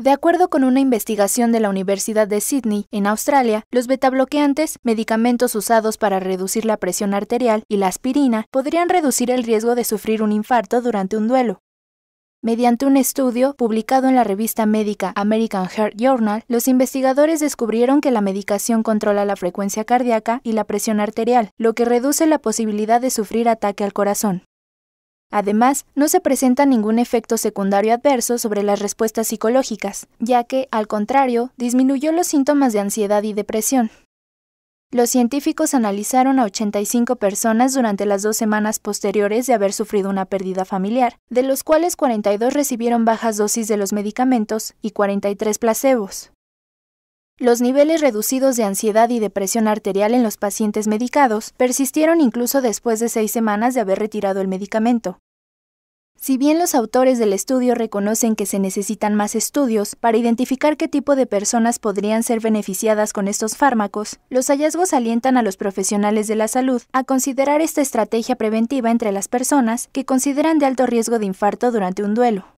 De acuerdo con una investigación de la Universidad de Sydney, en Australia, los betabloqueantes, medicamentos usados para reducir la presión arterial, y la aspirina podrían reducir el riesgo de sufrir un infarto durante un duelo. Mediante un estudio publicado en la revista médica American Heart Journal, los investigadores descubrieron que la medicación controla la frecuencia cardíaca y la presión arterial, lo que reduce la posibilidad de sufrir ataque al corazón. Además, no se presenta ningún efecto secundario adverso sobre las respuestas psicológicas, ya que, al contrario, disminuyó los síntomas de ansiedad y depresión. Los científicos analizaron a 85 personas durante las dos semanas posteriores de haber sufrido una pérdida familiar, de los cuales 42 recibieron bajas dosis de los medicamentos y 43 placebos. Los niveles reducidos de ansiedad y depresión arterial en los pacientes medicados persistieron incluso después de seis semanas de haber retirado el medicamento. Si bien los autores del estudio reconocen que se necesitan más estudios para identificar qué tipo de personas podrían ser beneficiadas con estos fármacos, los hallazgos alientan a los profesionales de la salud a considerar esta estrategia preventiva entre las personas que consideran de alto riesgo de infarto durante un duelo.